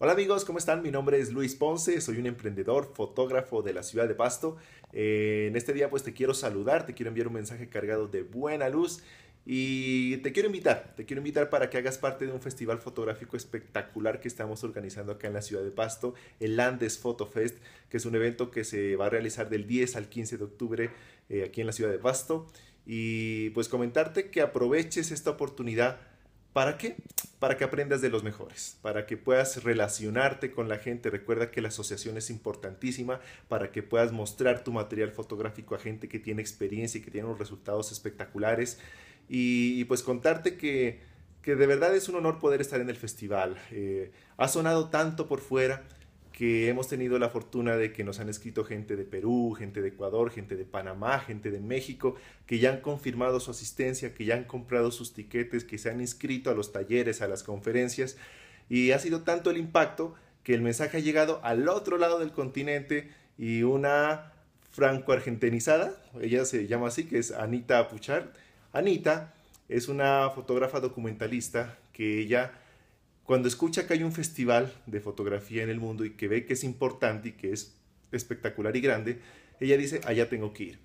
Hola amigos, ¿cómo están? Mi nombre es Luis Ponce, soy un emprendedor, fotógrafo de la ciudad de Pasto. Eh, en este día pues te quiero saludar, te quiero enviar un mensaje cargado de buena luz y te quiero invitar, te quiero invitar para que hagas parte de un festival fotográfico espectacular que estamos organizando acá en la ciudad de Pasto, el Landes Photo Fest, que es un evento que se va a realizar del 10 al 15 de octubre eh, aquí en la ciudad de Pasto. Y pues comentarte que aproveches esta oportunidad. ¿Para qué? para que aprendas de los mejores, para que puedas relacionarte con la gente. Recuerda que la asociación es importantísima para que puedas mostrar tu material fotográfico a gente que tiene experiencia y que tiene unos resultados espectaculares. Y, pues contarte que, que, de verdad es un honor poder estar en el festival. Eh, ha sonado tanto por fuera que hemos tenido la fortuna de que nos han escrito gente de Perú, gente de Ecuador, gente de Panamá, gente de México, que ya han confirmado su asistencia, que ya han comprado sus tiquetes, que se han inscrito a los talleres, a las conferencias. Y ha sido tanto el impacto que el mensaje ha llegado al otro lado del continente y una franco-argentinizada, ella se llama así, que es Anita Puchard. Anita es una fotógrafa documentalista que ella cuando escucha que hay un festival de fotografía en el mundo y que ve que es importante y que es espectacular y grande, ella dice, allá tengo que ir.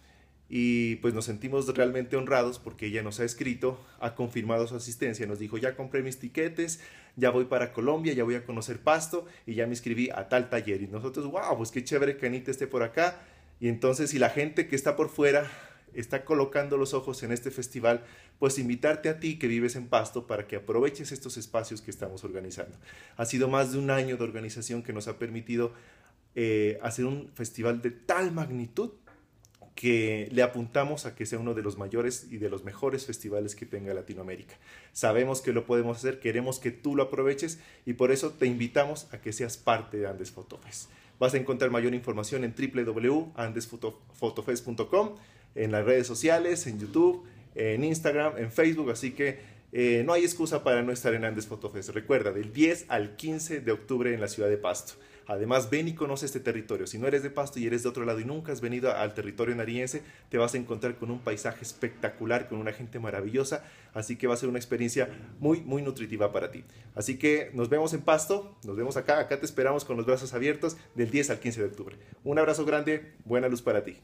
Y pues nos sentimos realmente honrados porque ella nos ha escrito, ha confirmado su asistencia, nos dijo, ya compré mis tiquetes, ya voy para Colombia, ya voy a conocer Pasto y ya me inscribí a tal taller. Y nosotros, wow, pues qué chévere que Anita esté por acá. Y entonces si la gente que está por fuera está colocando los ojos en este festival, pues invitarte a ti que vives en Pasto para que aproveches estos espacios que estamos organizando. Ha sido más de un año de organización que nos ha permitido eh, hacer un festival de tal magnitud que le apuntamos a que sea uno de los mayores y de los mejores festivales que tenga Latinoamérica. Sabemos que lo podemos hacer, queremos que tú lo aproveches y por eso te invitamos a que seas parte de Andes PhotoFest. Vas a encontrar mayor información en www.andesphotofest.com en las redes sociales, en YouTube, en Instagram, en Facebook, así que eh, no hay excusa para no estar en Andes Fotofest. Recuerda, del 10 al 15 de octubre en la ciudad de Pasto. Además, ven y conoce este territorio. Si no eres de Pasto y eres de otro lado y nunca has venido al territorio nariense, te vas a encontrar con un paisaje espectacular, con una gente maravillosa. Así que va a ser una experiencia muy, muy nutritiva para ti. Así que nos vemos en Pasto, nos vemos acá. Acá te esperamos con los brazos abiertos del 10 al 15 de octubre. Un abrazo grande, buena luz para ti.